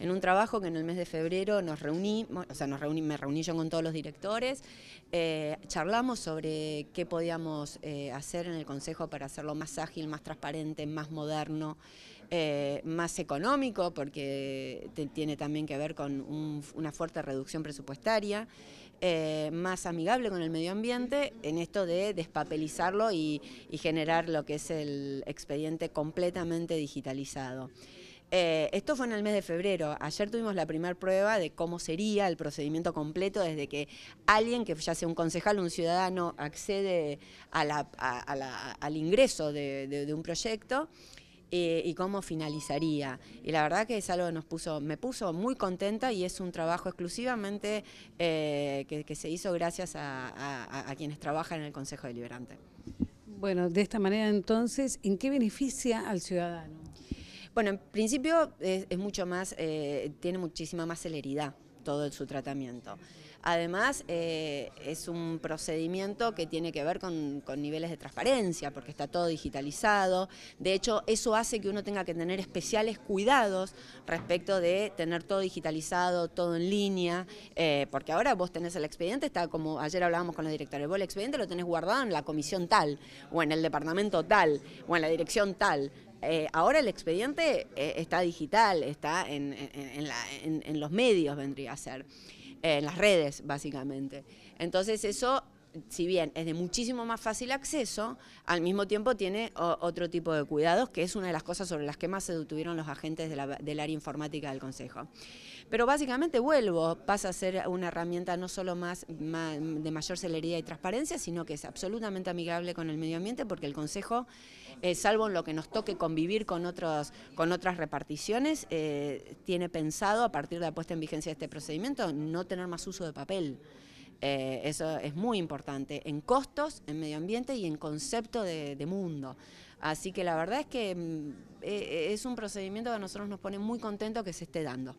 en un trabajo que en el mes de febrero nos reunimos, o sea, nos reuní, me reuní yo con todos los directores, eh, charlamos sobre qué podíamos eh, hacer en el Consejo para hacerlo más ágil, más transparente, más moderno, eh, más económico, porque tiene también que ver con una fuerte reducción presupuestaria, más amigable con el medio ambiente, en esto de despapelizarlo y generar lo que es el expediente completamente digitalizado. Eh, esto fue en el mes de febrero. Ayer tuvimos la primera prueba de cómo sería el procedimiento completo desde que alguien, que ya sea un concejal o un ciudadano, accede al ingreso de, un proyecto. Eh, y cómo finalizaría. Y la verdad que es algo que nos puso, me puso muy contenta y es un trabajo exclusivamente eh, que, se hizo gracias a, a, quienes trabajan en el Consejo Deliberante. Bueno, de esta manera entonces, ¿en qué beneficia al ciudadano? Bueno, en principio es, mucho más, eh, tiene muchísima más celeridad todo su tratamiento. Además, eh, es un procedimiento que tiene que ver con, niveles de transparencia, porque está todo digitalizado. De hecho, eso hace que uno tenga que tener especiales cuidados respecto de tener todo digitalizado, todo en línea, eh, porque ahora vos tenés el expediente, está como ayer hablábamos con la directora, vos el expediente lo tenés guardado en la comisión tal, o en el departamento tal, o en la dirección tal. Eh, ahora el expediente está digital, está en, los medios, vendría a ser en las redes, básicamente. Entonces eso si bien es de muchísimo más fácil acceso, al mismo tiempo tiene otro tipo de cuidados, que es una de las cosas sobre las que más se detuvieron los agentes del área informática del Consejo. Pero básicamente vuelvo, pasa a ser una herramienta no solo más, de mayor celeridad y transparencia, sino que es absolutamente amigable con el medio ambiente, porque el Consejo, eh, salvo en lo que nos toque convivir con, otras reparticiones, eh, tiene pensado, a partir de la puesta en vigencia de este procedimiento, no tener más uso de papel. Eh, eso es muy importante en costos, en medio ambiente y en concepto de, mundo. Así que la verdad es que mm, eh, es un procedimiento que a nosotros nos pone muy contentos que se esté dando.